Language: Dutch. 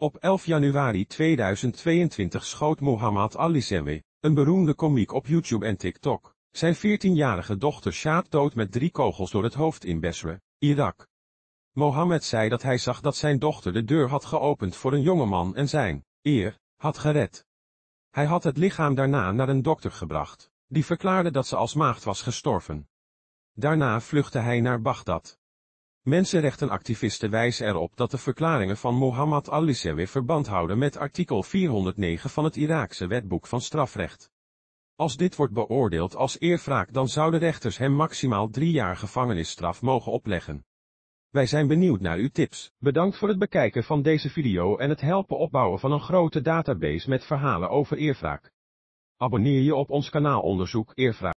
Op 11 januari 2022 schoot Mohammad Alizemi, een beroemde komiek op YouTube en TikTok, zijn 14-jarige dochter Shaat dood met drie kogels door het hoofd in Basra, Irak. Mohammed zei dat hij zag dat zijn dochter de deur had geopend voor een jongeman en zijn eer had gered. Hij had het lichaam daarna naar een dokter gebracht, die verklaarde dat ze als maagd was gestorven. Daarna vluchtte hij naar Bagdad. Mensenrechtenactivisten wijzen erop dat de verklaringen van Mohammad Al-Lissewi verband houden met artikel 409 van het Iraakse wetboek van strafrecht. Als dit wordt beoordeeld als eerwraak dan zouden rechters hem maximaal drie jaar gevangenisstraf mogen opleggen. Wij zijn benieuwd naar uw tips. Bedankt voor het bekijken van deze video en het helpen opbouwen van een grote database met verhalen over eerwraak. Abonneer je op ons kanaal Onderzoek Eerwraak.